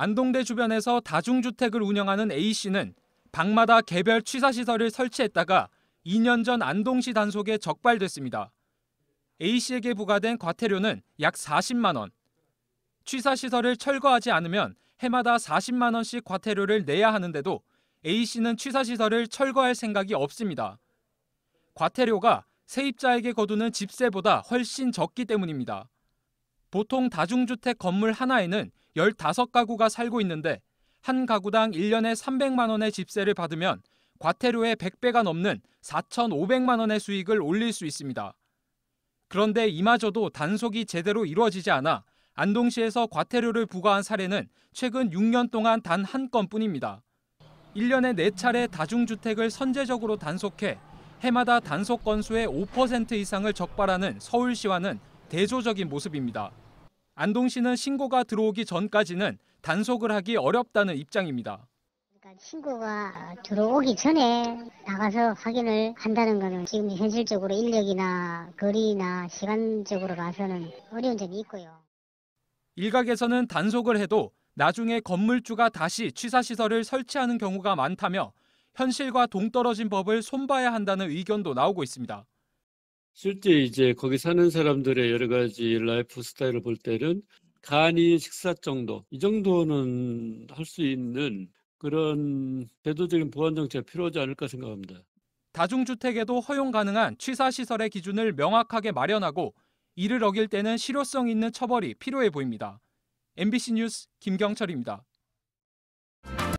안동대 주변에서 다중주택을 운영하는 A씨는 방마다 개별 취사시설을 설치했다가 2년 전 안동시 단속에 적발됐습니다. A씨에게 부과된 과태료는 약 40만 원. 취사시설을 철거하지 않으면 해마다 40만 원씩 과태료를 내야 하는데도 A씨는 취사시설을 철거할 생각이 없습니다. 과태료가 세입자에게 거두는 집세보다 훨씬 적기 때문입니다. 보통 다중주택 건물 하나에는 15가구가 살고 있는데 한 가구당 1년에 300만 원의 집세를 받으면 과태료의 100배가 넘는 4,500만 원의 수익을 올릴 수 있습니다. 그런데 이마저도 단속이 제대로 이루어지지 않아 안동시에서 과태료를 부과한 사례는 최근 6년 동안 단 한 건뿐입니다. 1년에 4차례 다중주택을 선제적으로 단속해 해마다 단속 건수의 5% 이상을 적발하는 서울시와는 대조적인 모습입니다. 안동시는 신고가 들어오기 전까지는 단속을 하기 어렵다는 입장입니다. 그러니까 신고가 들어오기 전에 나가서 확인을 한다는 것은 지금 현실적으로 인력이나 거리나 시간적으로 봐서는 어려운 점이 있고요. 일각에서는 단속을 해도 나중에 건물주가 다시 취사시설을 설치하는 경우가 많다며 현실과 동떨어진 법을 손봐야 한다는 의견도 나오고 있습니다. 실제 이제 거기 사는 사람들의 여러 가지 라이프 스타일을 볼 때는 간이 식사 정도 이 정도는 할 수 있는 그런 제도적인 보완 정책이 필요하지 않을까 생각합니다. 다중주택에도 허용 가능한 취사시설의 기준을 명확하게 마련하고 이를 어길 때는 실효성 있는 처벌이 필요해 보입니다. MBC 뉴스 김경철입니다.